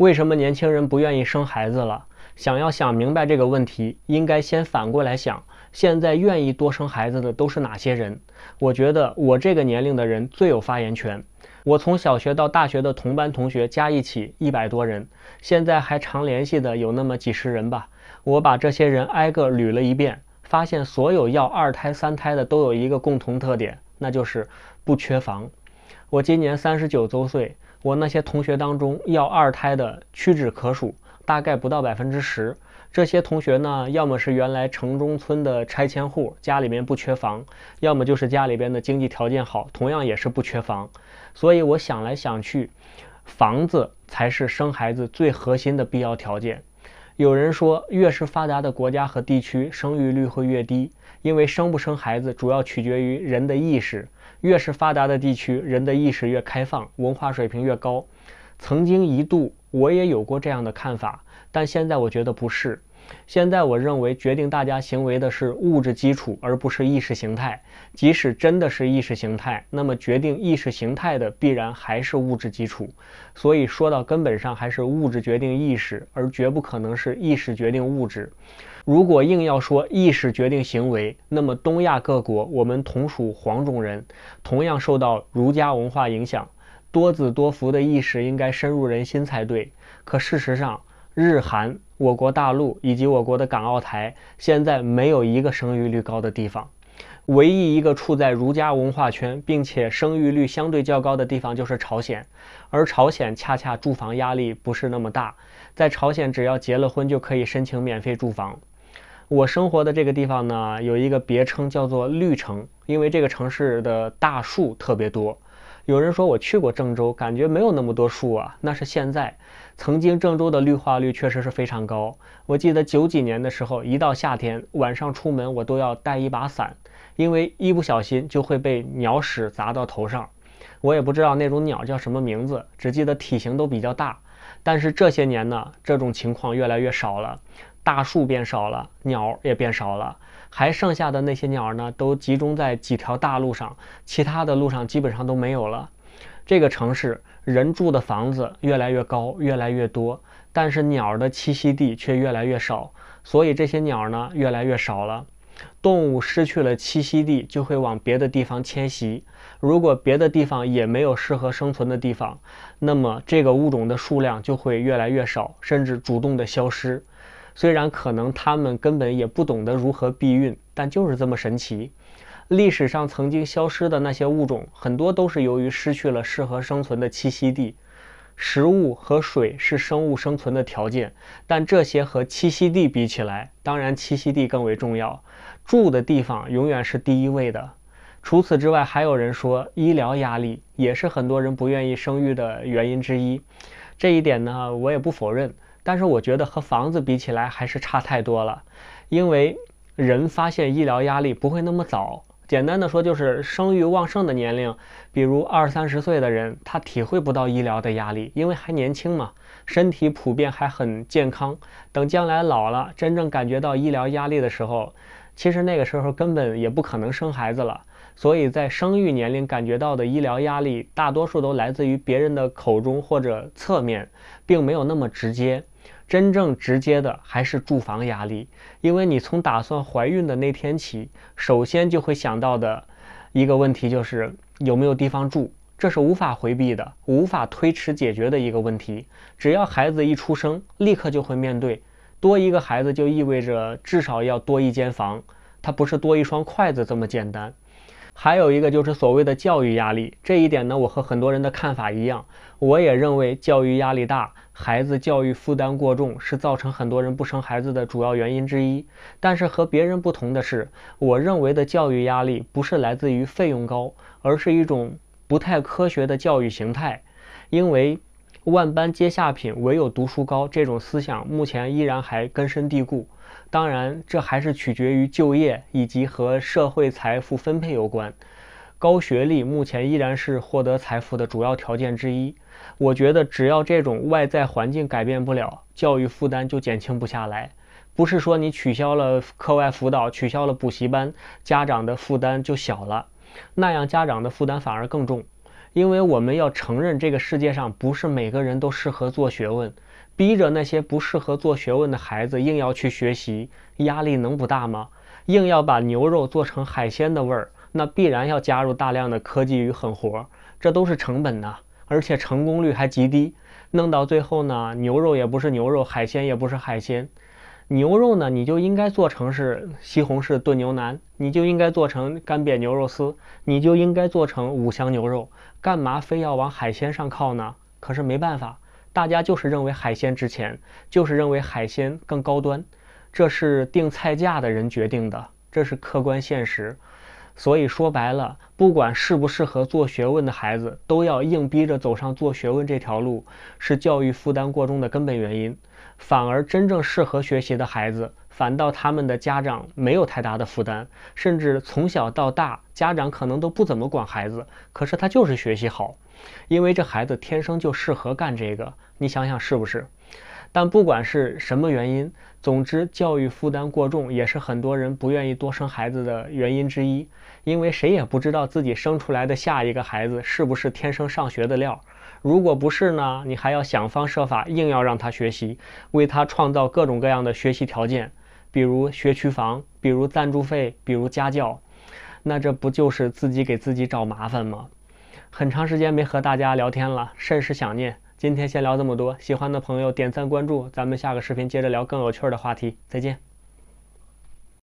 为什么年轻人不愿意生孩子了？想要想明白这个问题，应该先反过来想：现在愿意多生孩子的都是哪些人？我觉得我这个年龄的人最有发言权。我从小学到大学的同班同学加一起一百多人，现在还常联系的有那么几十人吧。我把这些人挨个捋了一遍，发现所有要二胎、三胎的都有一个共同特点，那就是不缺房。我今年三十九周岁。我那些同学当中要二胎的屈指可数，大概不到百分之十。这些同学呢，要么是原来城中村的拆迁户，家里面不缺房；要么就是家里边的经济条件好，同样也是不缺房。所以我想来想去，房子才是生孩子最核心的必要条件。有人说，越是发达的国家和地区，生育率会越低，因为生不生孩子主要取决于人的意识。越是发达的地区，人的意识越开放，文化水平越高。曾经一度，我也有过这样的看法。但现在我觉得不是，现在我认为决定大家行为的是物质基础，而不是意识形态。即使真的是意识形态，那么决定意识形态的必然还是物质基础。所以说到根本上，还是物质决定意识，而绝不可能是意识决定物质。如果硬要说意识决定行为，那么东亚各国，我们同属黄种人，同样受到儒家文化影响，多子多福的意识应该深入人心才对。可事实上，日韩、我国大陆以及我国的港澳台，现在没有一个生育率高的地方。唯一一个处在儒家文化圈，并且生育率相对较高的地方就是朝鲜，而朝鲜恰恰住房压力不是那么大。在朝鲜，只要结了婚就可以申请免费住房。我生活的这个地方呢，有一个别称叫做“绿城”，因为这个城市的大树特别多。有人说我去过郑州，感觉没有那么多树啊。那是现在，曾经郑州的绿化率确实是非常高。我记得九几年的时候，一到夏天晚上出门，我都要带一把伞，因为一不小心就会被鸟屎砸到头上。我也不知道那种鸟叫什么名字，只记得体型都比较大。但是这些年呢，这种情况越来越少了。大树变少了，鸟也变少了，还剩下的那些鸟呢，都集中在几条大路上，其他的路上基本上都没有了。这个城市人住的房子越来越高，越来越多，但是鸟的栖息地却越来越少，所以这些鸟呢越来越少了。动物失去了栖息地，就会往别的地方迁徙。如果别的地方也没有适合生存的地方，那么这个物种的数量就会越来越少，甚至主动的消失。虽然可能他们根本也不懂得如何避孕，但就是这么神奇。历史上曾经消失的那些物种，很多都是由于失去了适合生存的栖息地。食物和水是生物生存的条件，但这些和栖息地比起来，当然栖息地更为重要。住的地方永远是第一位的。除此之外，还有人说医疗压力也是很多人不愿意生育的原因之一。这一点呢，我也不否认。但是我觉得和房子比起来还是差太多了，因为人发现医疗压力不会那么早。简单的说就是生育旺盛的年龄，比如二三十岁的人，他体会不到医疗的压力，因为还年轻嘛，身体普遍还很健康。等将来老了，真正感觉到医疗压力的时候，其实那个时候根本也不可能生孩子了。所以在生育年龄感觉到的医疗压力，大多数都来自于别人的口中或者侧面，并没有那么直接。真正直接的还是住房压力，因为你从打算怀孕的那天起，首先就会想到的一个问题就是有没有地方住，这是无法回避的、无法推迟解决的一个问题。只要孩子一出生，立刻就会面对，多一个孩子就意味着至少要多一间房，它不是多一双筷子这么简单。还有一个就是所谓的教育压力，这一点呢，我和很多人的看法一样，我也认为教育压力大，孩子教育负担过重是造成很多人不生孩子的主要原因之一。但是和别人不同的是，我认为的教育压力不是来自于费用高，而是一种不太科学的教育形态，因为。万般皆下品，唯有读书高。这种思想目前依然还根深蒂固。当然，这还是取决于就业以及和社会财富分配有关。高学历目前依然是获得财富的主要条件之一。我觉得，只要这种外在环境改变不了，教育负担就减轻不下来。不是说你取消了课外辅导，取消了补习班，家长的负担就小了，那样家长的负担反而更重。因为我们要承认，这个世界上不是每个人都适合做学问。逼着那些不适合做学问的孩子硬要去学习，压力能不大吗？硬要把牛肉做成海鲜的味儿，那必然要加入大量的科技与狠活，这都是成本呐，而且成功率还极低。弄到最后呢，牛肉也不是牛肉，海鲜也不是海鲜。牛肉呢，你就应该做成是西红柿炖牛腩，你就应该做成干煸牛肉丝，你就应该做成五香牛肉，干嘛非要往海鲜上靠呢？可是没办法，大家就是认为海鲜值钱，就是认为海鲜更高端，这是定菜价的人决定的，这是客观现实。所以说白了，不管适不适合做学问的孩子，都要硬逼着走上做学问这条路，是教育负担过重的根本原因。反而真正适合学习的孩子，反倒他们的家长没有太大的负担，甚至从小到大，家长可能都不怎么管孩子，可是他就是学习好，因为这孩子天生就适合干这个。你想想是不是？但不管是什么原因，总之教育负担过重也是很多人不愿意多生孩子的原因之一。因为谁也不知道自己生出来的下一个孩子是不是天生上学的料。如果不是呢，你还要想方设法硬要让他学习，为他创造各种各样的学习条件，比如学区房，比如赞助费，比如家教。那这不就是自己给自己找麻烦吗？很长时间没和大家聊天了，甚是想念。今天先聊这么多，喜欢的朋友点赞关注，咱们下个视频接着聊更有趣的话题，再见。